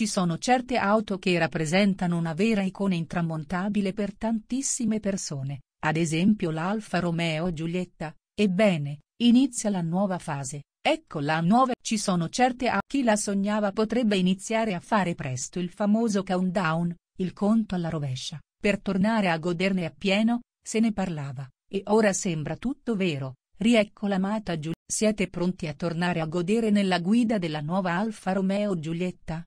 Ci sono certe auto che rappresentano una vera icona intramontabile per tantissime persone, ad esempio l'Alfa Romeo Giulietta, ebbene, inizia la nuova fase, ecco la nuova. Ci sono certe auto. chi la sognava potrebbe iniziare a fare presto il famoso countdown, il conto alla rovescia, per tornare a goderne appieno, se ne parlava, e ora sembra tutto vero, riecco l'amata Giulietta. Siete pronti a tornare a godere nella guida della nuova Alfa Romeo Giulietta?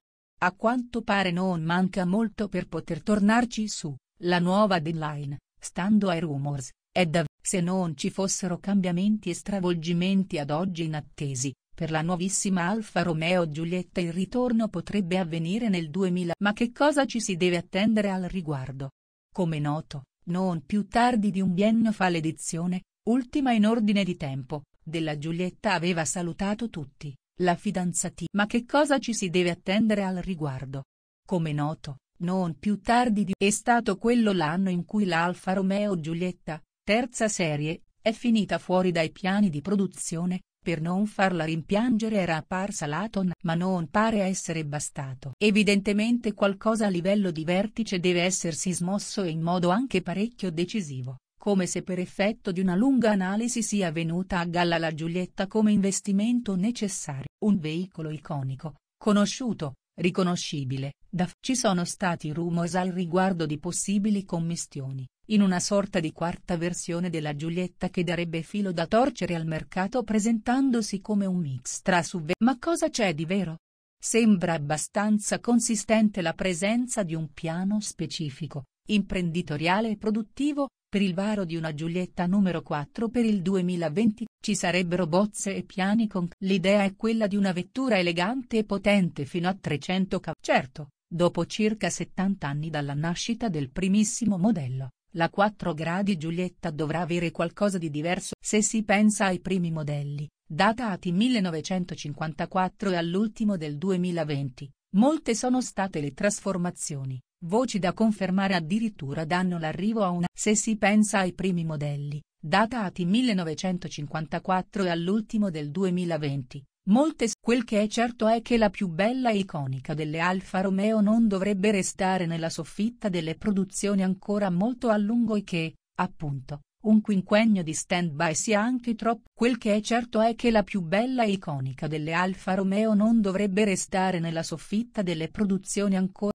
A quanto pare non manca molto per poter tornarci su, la nuova deadline, stando ai rumors, è davvero se non ci fossero cambiamenti e stravolgimenti ad oggi inattesi, per la nuovissima Alfa Romeo Giulietta il ritorno potrebbe avvenire nel 2000. Ma che cosa ci si deve attendere al riguardo? Come noto, non più tardi di un biennio fa l'edizione, ultima in ordine di tempo, della Giulietta aveva salutato tutti, la fidanzati. Ma che cosa ci si deve attendere al riguardo? Come noto, non più tardi di è stato quello l'anno in cui l'Alfa Romeo Giulietta, terza serie, è finita fuori dai piani di produzione, per non farla rimpiangere era apparsa Laton ma non pare essere bastato. Evidentemente qualcosa a livello di vertice deve essersi smosso e in modo anche parecchio decisivo come se per effetto di una lunga analisi sia venuta a galla la Giulietta come investimento necessario, un veicolo iconico, conosciuto, riconoscibile, da ci sono stati rumors al riguardo di possibili commistioni, in una sorta di quarta versione della Giulietta che darebbe filo da torcere al mercato presentandosi come un mix tra suve. Ma cosa c'è di vero? Sembra abbastanza consistente la presenza di un piano specifico, imprenditoriale e produttivo, per il varo di una Giulietta numero 4 per il 2020, ci sarebbero bozze e piani con... L'idea è quella di una vettura elegante e potente fino a 300 cavalli. Certo, dopo circa 70 anni dalla nascita del primissimo modello, la 4 gradi Giulietta dovrà avere qualcosa di diverso. Se si pensa ai primi modelli, datati 1954 e all'ultimo del 2020, Molte sono state le trasformazioni, voci da confermare addirittura danno l'arrivo a una. Se si pensa ai primi modelli, datati 1954 e all'ultimo del 2020, molte quel che è certo è che la più bella e iconica delle Alfa Romeo non dovrebbe restare nella soffitta delle produzioni ancora molto a lungo e che, appunto, un quinquennio di stand-by sia anche troppo. Quel che è certo è che la più bella e iconica delle Alfa Romeo non dovrebbe restare nella soffitta delle produzioni ancora.